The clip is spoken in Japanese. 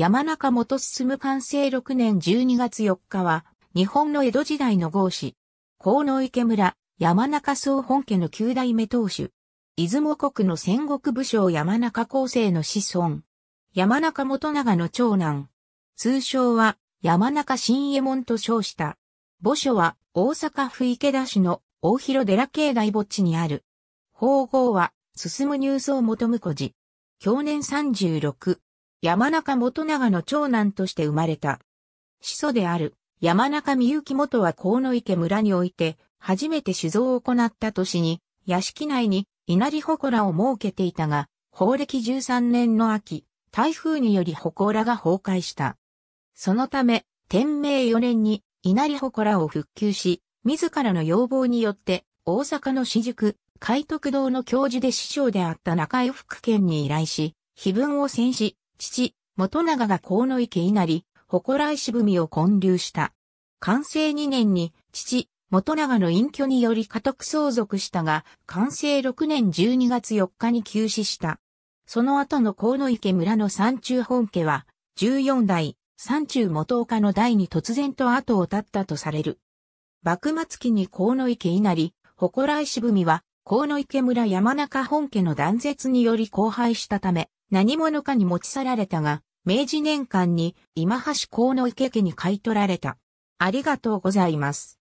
山中元進完成6年12月4日は、日本の江戸時代の豪士、河野池村、山中総本家の九代目当主、出雲国の戦国武将山中高生の子孫、山中元長の長男、通称は山中新右衛門と称した。墓所は大阪府池田市の大広寺境内墓地にある。法号は進む入宗元婿寺。去年36。山中元長の長男として生まれた。始祖である山中美幸元は河野池村において初めて酒造を行った年に屋敷内に稲荷祠を設けていたが、法暦13年の秋、台風により祠が崩壊した。そのため、天明4年に稲荷祠を復旧し、自らの要望によって大阪の私塾、海徳堂の教授で師匠であった中井福県に依頼し、碑文を戦死。父、元長が河野池稲荷、誇らいし文を建立した。完成2年に、父、元長の隠居により家督相続したが、完成6年12月4日に急死した。その後の河野池村の山中本家は、14代、山中元岡の代に突然と後を絶ったとされる。幕末期に河野池稲荷、誇らいし文は、河野池村山中本家の断絶により荒廃したため、何者かに持ち去られたが、明治年間に今橋河野池家に買い取られた。ありがとうございます。